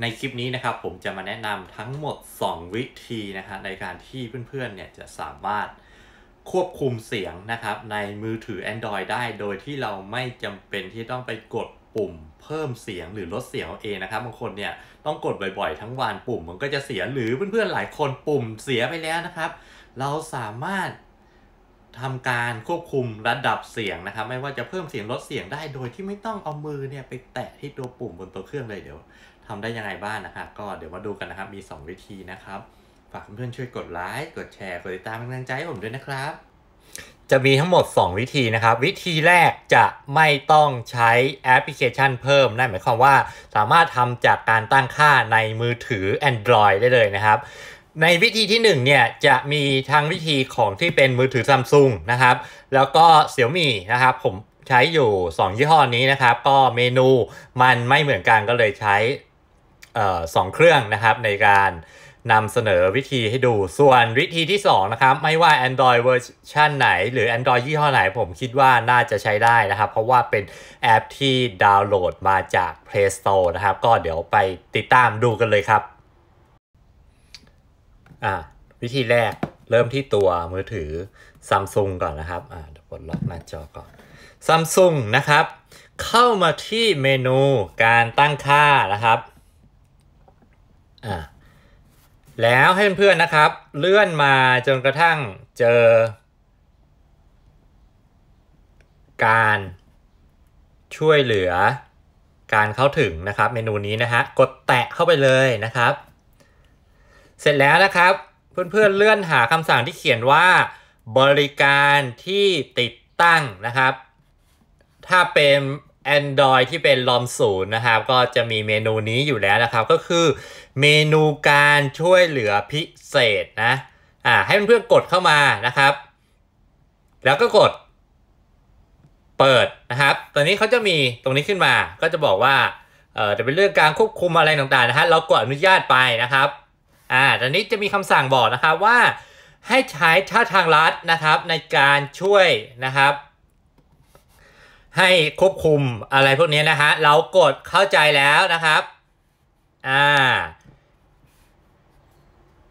ในคลิปนี้นะครับผมจะมาแนะนำทั้งหมด 2 วิธีนะับในการที่เพื่อนๆเนี่ยจะสามารถควบคุมเสียงนะครับในมือถือ Android ได้ โดยที่เราไม่จำเป็นที่ต้องไปกดปุ่มเพิ่มเสียงหรือลดเสียงเองนะครับบางคนเนี่ยต้องกดบ่อยๆทั้งวันปุ่มมันก็จะเสียหรือเพื่อนๆหลายคนปุ่มเสียไปแล้วนะครับ เราสามารถทำการควบคุมระดับเสียงนะครับ ไม่ว่าจะเพิ่มเสียงลดเสียงได้ โดยที่ไม่ต้องเอามือเนี่ยไปแตะที่ตัวปุ่มบนตัวเครื่องเลยเดี๋ยวทำได้ยังไงบ้างนนะครับก็เดี๋ยวมาดูกันนะครับมี 2 วิธีนะครับ ฝากเพื่อนๆช่วยกดไลค์กดแชร์กดติดตามเป็นกำลังใจให้ผมด้วยนะครับ จะมีทั้งหมด 2 วิธีนะครับ วิธีแรกจะไม่ต้องใช้แอปพลิเคชันเพิ่มนั่นหมายความว่าสามารถทำจากการตั้งค่าในมือถือ Android ได้เลยนะครับ ในวิธีที่ 1 เนี่ยจะมีทางวิธีของที่เป็นมือถือซัมซุงนะครับแล้วก็เสี่ยวมี่นะครับ ผมใช้อยู่ 2 ยี่ห้อนี้นะครับ ก็เมนูมันไม่เหมือนกันก็เลยใช้สองเครื่องนะครับในการนำเสนอวิธีให้ดูส่วนวิธีที่ 2 นะครับไม่ว่า Android เวอร์ชันไหน หรือ Android ยี่ห้อไหน ผมคิดว่าน่าจะใช้ได้นะครับ เพราะว่าเป็นแอปที่ดาวน์โหลดมาจาก Play Store นะครับ ก็เดี๋ยวไปติดตามดูกันเลยครับอ่าวิธีแรกเริ่มที่ตัวมือถือ Samsung ก่อนนะครับอ่าเดี๋ยวปลดล็อกหน้าจอก่อน Samsung นะครับ เข้ามาที่เมนูการตั้งค่านะครับอ่าแล้วให้เพื่อนๆนะครับเลื่อนมาจนกระทั่งเจอ การช่วยเหลือการเข้าถึงนะครับเมนูนี้นะฮะกดแตะเข้าไปเลยนะครับเสร็จแล้วนะครับเพื่อนๆเลื่อนหาคำสั่งที่เขียนว่า บริการที่ติดตั้งนะครับถ้าเป็น Android ที่เป็นลอมศูนย์นะครับ ก็จะมีเมนูนี้อยู่แล้วนะครับ ก็คือเมนูการช่วยเหลือพิเศษนะอ่าให้เพื่อนๆกดเข้ามานะครับ แล้วก็กด เปิดนะครับ ตอนนี้เขาจะมีตรงนี้ขึ้นมาก็จะบอกว่าเอ่อจะเป็นเรื่องการควบคุมอะไรต่างๆนะฮะเรากดอนุญาตไปนะครับอ่าตอนนี้จะมีคำสั่งบอกนะครับว่า ให้ใช้ท่าทางรัฐนะครับในการช่วยนะครับให้ควบคุมอะไรพวกนี้นะฮะเรากดเข้าใจแล้วนะครับ อ่า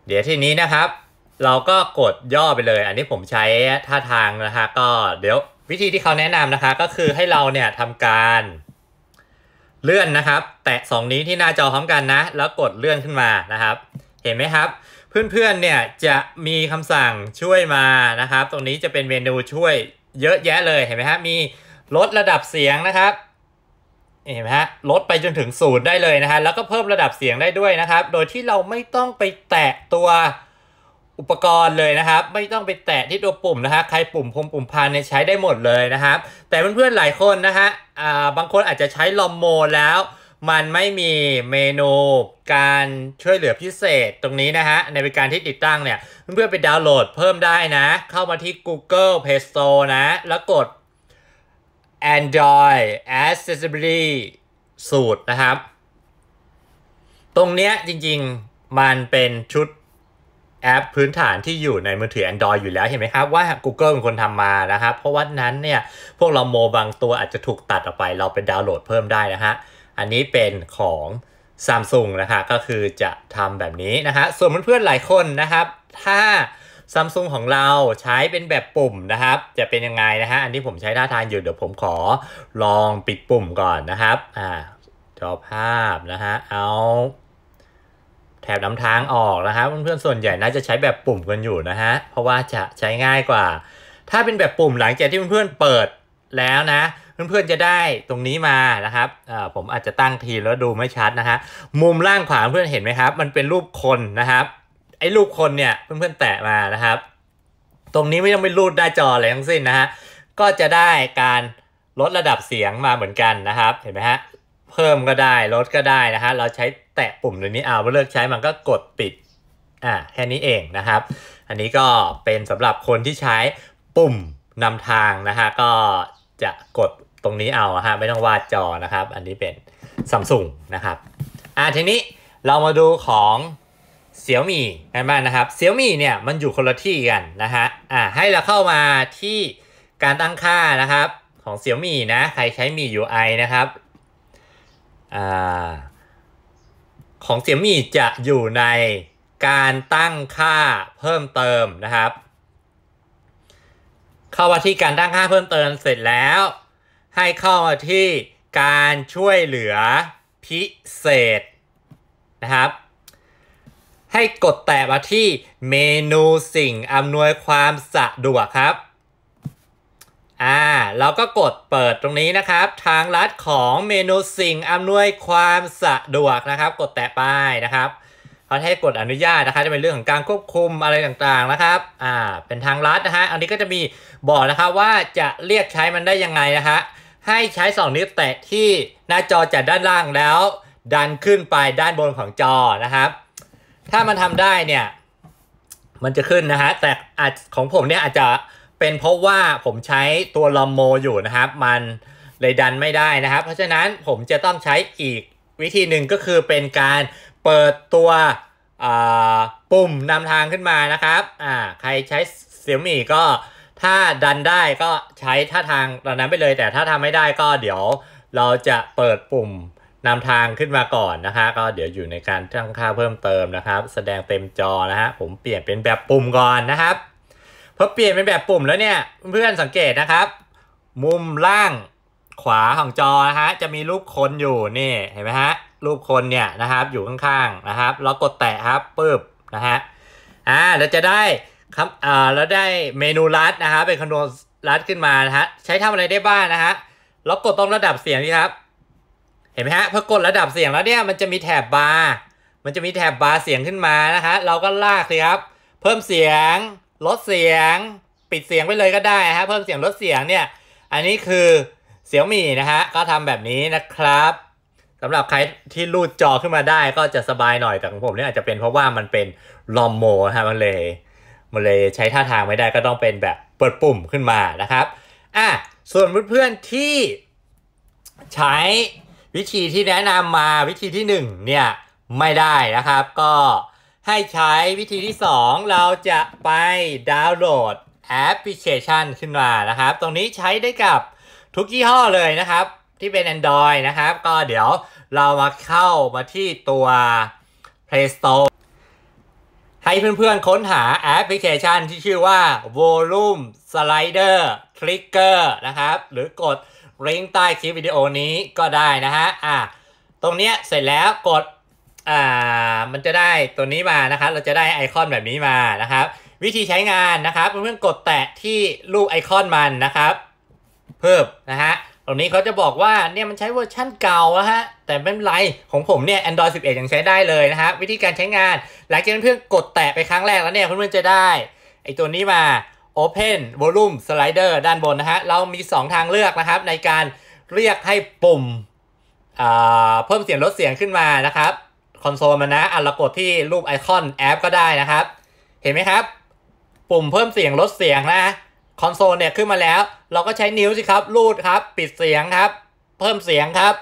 เดี๋ยวทีนี้นะครับ เราก็กดย่อไปเลย อันนี้ผมใช้ท่าทางนะฮะก็เดี๋ยววิธีที่เขาแนะนำนะคะ ก็คือให้เราเนี่ยทำการ เลื่อนนะครับ แตะ2นี้ที่หน้าจอพร้อมกันนะ แล้วกดเลื่อนขึ้นมานะครับ เห็นไหมครับเพื่อนๆเนี่ยจะมีคำสั่งช่วยมานะครับ ตรงนี้จะเป็นเมนูช่วยเยอะแยะเลยเห็นไหมครับมีลดระดับเสียงนะครับเห็นไหมฮะ ลดไปจนถึงศูนย์ได้เลยนะฮะ แล้วก็เพิ่มระดับเสียงได้ด้วยนะครับ โดยที่เราไม่ต้องไปแตะตัวอุปกรณ์เลยนะครับ ไม่ต้องไปแตะที่ตัวปุ่มนะฮะ ใครปุ่มพมปุ่มพันเนี่ยใช้ได้หมดเลยนะครับแต่เพื่อนๆหลายคนนะฮะ อ่า บางคนอาจจะใช้ลอมโมแล้ว มันไม่มีเมนู การช่วยเหลือพิเศษตรงนี้นะฮะ ในบริการที่ติดตั้งเนี่ย เพื่อนๆไปดาวน์โหลดเพิ่มได้นะ เข้ามาที่ Google Play Store นะ แล้วกด Android Accessibility สูตรนะครับ ตรงเนี้ยจริง ๆ มันเป็นชุดแอปพื้นฐานที่อยู่ในมือถือ Android อยู่แล้ว เห็นไหมครับว่า Google เป็นคนทำมานะครับ เพราะว่านั้นเนี่ยพวกเราโมบางตัวอาจจะถูกตัดออกไปเราไปดาวน์โหลดเพิ่มได้นะฮะ อันนี้เป็นของ Samsung นะคะก็คือจะทำแบบนี้นะฮะ ส่วนเพื่อนๆ หลายคนนะครับ ถ้าซัมซุงของเราใช้เป็นแบบปุ่มนะครับ จะเป็นยังไงนะฮะอันที่ผมใช้ท่าทางอยู่เดี๋ยวผมขอลองปิดปุ่มก่อนนะครับอ่าจอภาพนะฮะเอา แถบน้ำทางออกนะครับ เพื่อนๆส่วนใหญ่น่าจะใช้แบบปุ่มกันอยู่นะฮะเพราะว่าจะใช้ง่ายกว่า ถ้าเป็นแบบปุ่มหลังจากที่เพื่อนๆเปิดแล้วนะ เพื่อนๆจะได้ตรงนี้มานะครับ ผมอาจจะตั้งทีแล้วดูไม่ชัดนะฮะมุมล่างขวาเพื่อนเห็นไหมครับ มันเป็นรูปคนนะครับไอ้รูปคนเนี่ยเพื่อนๆแตะมา นะครับ ตรงนี้ไม่ต้องไปรูดหน้าจออะไรทั้งสิ้นนะฮะก็จะได้การลดระดับเสียงมาเหมือนกันนะครับเห็นไหมฮะเพิ่มก็ได้ลดก็ได้นะฮะเราใช้แตะปุ่มตรงนี้เอาเลือกใช้มันก็กดปิดอ่าแค่นี้เองนะครับ อันนี้ก็เป็นสำหรับคนที่ใช้ปุ่มนำทางนะฮะก็จะกดตรงนี้เอาฮะไม่ต้องวาดจอนะครับ อันนี้เป็นซัมซุงนะครับอ่าทีนี้เรามาดูของเสี่ยวมี่กันบ้างนะครับเสี่ยวมี่เนี่ยมันอยู่คนละที่กันนะฮะ อ่าให้เราเข้ามาที่การตั้งค่านะครับ ของเสี่ยวมี่นะ ใครใช้มี่ UI นะครับ อ่าของเสี่ยวมี่จะอยู่ในการตั้งค่าเพิ่มเติมนะครับ เข้ามาที่การตั้งค่าเพิ่มเติมเสร็จแล้ว ให้เข้ามาที่การช่วยเหลือพิเศษนะครับให้กดแต่มาที่เมนูสิ่งอำนวยความสะดวกครับ อ่าเราก็กดเปิดตรงนี้นะครับ ทางลัดของเมนูสิ่งอำนวยความสะดวกนะครับ กดแตะไปนะครับเขาให้กดอนุญาตนะคะจะเป็นเรื่องของการควบคุมอะไรต่างๆนะครับ อ่า เป็นทางลัดนะฮะ อันนี้ก็จะมี บอกนะครับว่าจะเรียกใช้มันได้ยังไงนะฮะให้ใช้ 2 นิ้วแตะที่หน้าจอจากด้านล่างแล้ว ดันขึ้นไปด้านบนของจอนะครับถ้ามันทำได้เนี่ยมันจะขึ้นนะฮะแต่อาจของผมเนี่ยอาจจะเป็นเพราะว่าผมใช้ตัวลอมโมอยู่นะครับ มันเลยดันไม่ได้นะครับ เพราะฉะนั้นผมจะต้องใช้อีกวิธีหนึ่งก็คือเป็นการเปิดตัวปุ่มนำทางขึ้นมานะครับอ่าใครใช้เสี่ยมี่ก็ถ้าดันได้ก็ใช้ท่าทางตอนนั้นไปเลยแต่ถ้าทำไม่ได้ก็เดี๋ยวเราจะเปิดปุ่มนำทางขึ้นมาก่อนนะคะก็เดี๋ยวอยู่ในการตั้งค่าเพิ่มเติมนะครับ แสดงเต็มจอนะฮะ ผมเปลี่ยนเป็นแบบปุ่มก่อนนะครับพอเปลี่ยนเป็นแบบปุ่มแล้วเนี่ย เพื่อนสังเกตนะครับ มุมล่างขวาของจอนะฮะจะมีรูปคนอยู่นี่เห็นไหมฮะรูปคนเนี่ยนะครับอยู่ข้างๆนะครับเรากดแตะครับปึ๊บนะฮะอ่าเราจะได้ครับอ่าเราได้เมนูรัดนะครับเป็นคอนโณรัดขึ้นมานะฮะใช้ทำอะไรได้บ้างนะฮะเรากดตรงระดับเสียงนี่ครับเห็นไหมฮะพอกดระดับเสียงแล้วเนี่ย มันจะมีแถบบาร์มันจะมีแถบบาร์เสียงขึ้นมานะคะเราก็ลากเลยครับเพิ่มเสียงลดเสียง ปิดเสียงไปเลยก็ได้ฮะเพิ่มเสียงลดเสียงเนี่ยอันนี้คือเสียงมีนะฮะก็ทำแบบนี้นะครับสำหรับใครที่รูดจอขึ้นมาได้ก็จะสบายหน่อยแต่ของผมเนี่ยอาจจะเป็นเพราะว่ามันเป็นลอมโมฮะมันเลยมันเลยใช้ท่าทางไม่ได้ก็ต้องเป็นแบบเปิดปุ่มขึ้นมานะครับอ่ะส่วนเพื่อนๆที่ใช้วิธีที่แนะนำมาวิธีที่1เนี่ยไม่ได้นะครับ ก็ให้ใช้วิธีที่ 2 เราจะไปดาวน์โหลดแอปพลิเคชันขึ้นมานะครับ ตรงนี้ใช้ได้กับทุกยี่ห้อเลยนะครับ ที่เป็น Android นะครับ ก็เดี๋ยวเรามาเข้ามาที่ตัว Play Store ให้เพื่อนๆค้นหาแอปพลิเคชันที่ชื่อว่า Volume Slider c l i c k e r นะครับ หรือกดลิงก์ใต้คลิปวิดีโอนี้ก็ได้นะฮะ อ่า ตรงเนี้ยเสร็จแล้วกด อ่า มันจะได้ตัวนี้มานะครับเราจะได้ไอคอนแบบนี้มานะครับ วิธีใช้งานนะครับเพื่อนๆกดแตะที่รูปไอคอนมันนะครับ เพิ่มนะฮะ ตรงนี้เขาจะบอกว่าเนี่ยมันใช้เวอร์ชั่นเก่าแล้วฮะ แต่ไม่เป็นไรของผมเนี่ย Android 11 ยังใช้ได้เลยนะครับวิธีการใช้งาน หลังจากนเพื่อนกดแตะไปครั้งแรกแล้วเนี่ยเพื่อนๆจะได้ไอตัวนี้มา Open Volume Slider ด้านบนนะฮะเรามี 2 ทางเลือกนะครับ ในการเรียกให้ปุ่มเพิ่มเสียงลดเสียงขึ้นมานะครับคอนโซลมันนะอันเรากดที่รูปไอคอนแอป ก็ได้นะครับ เห็นไหมครับ ปุ่มเพิ่มเสียงลดเสียงนะคอนโซลเนี่ยขึ้นมาแล้วเราก็ใช้นิ้วสิครับรูดครับปิดเสียงครับ เพิ่มเสียงครับ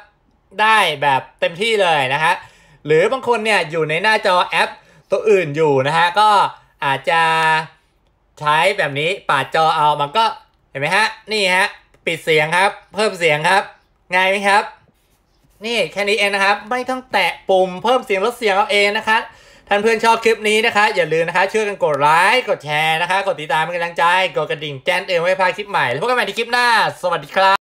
ได้แบบเต็มที่เลยนะฮะหรือบางคนเนี่ยอยู่ในหน้าจอแอป ตัวอื่นอยู่นะฮะก็อาจจะใช้แบบนี้ปาดจอเอา มันก็เห็นไหมฮะ นี่ฮะปิดเสียงครับเพิ่มเสียงครับง่ายไหมครับ นี่แค่นี้เองนะครับไม่ต้องแตะปุ่มเพิ่มเสียงลดเสียงเอาเองนะคะท่านเพื่อนชอบคลิปนี้นะคะอย่าลืมนะคะช่วยกันกดไลค์กดแชร์นะคะกดติดตามเป็นกำลังใจกดกระดิ่งแจ้งเตือนไว้พาคลิปใหม่แล้วพบกันใหม่ในคลิปหน้าสวัสดีครับ